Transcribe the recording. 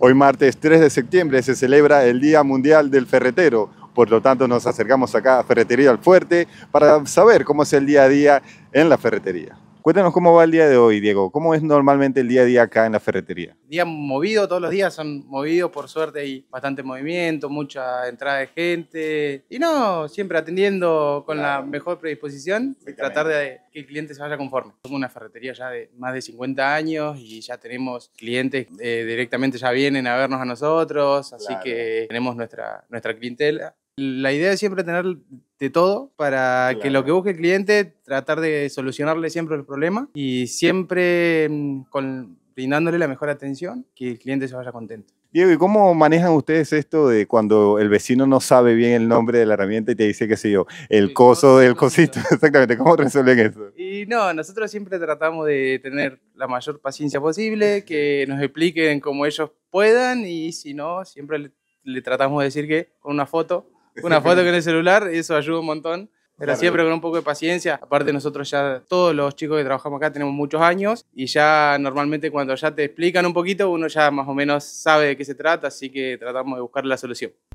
Hoy martes 3 de septiembre se celebra el Día Mundial del Ferretero, por lo tanto nos acercamos acá a Ferretería al Fuerte para saber cómo es el día a día en la ferretería. Cuéntanos cómo va el día de hoy, Diego. ¿Cómo es normalmente el día a día acá en la ferretería? Día movido, todos los días son movidos, por suerte hay bastante movimiento, mucha entrada de gente. Y no, siempre atendiendo con la mejor predisposición, tratar de que el cliente se vaya conforme. Somos una ferretería ya de más de 50 años y ya tenemos clientes que eh, directamente ya vienen a vernos a nosotros, así que tenemos nuestra, nuestra clientela la idea es siempre tener de todo para que lo que busque el cliente, tratar de solucionarle siempre el problema y siempre mm, con, brindándole la mejor atención, que el cliente se vaya contento. Diego, ¿y cómo manejan ustedes esto de cuando el vecino no sabe bien el nombre de la herramienta y te dice, qué sé yo, el, coso, del cosito? Exactamente, ¿cómo resuelven eso? Y no, nosotros siempre tratamos de tener la mayor paciencia posible, que nos expliquen como ellos puedan y si no, siempre le tratamos de decir que con una foto una foto con el celular y eso ayuda un montón. Pero siempre con un poco de paciencia. Aparte nosotros ya, todos los chicos que trabajamos acá tenemos muchos años y ya normalmente cuando ya te explican un poquito, uno ya más o menos sabe de qué se trata, así que tratamos de buscar la solución.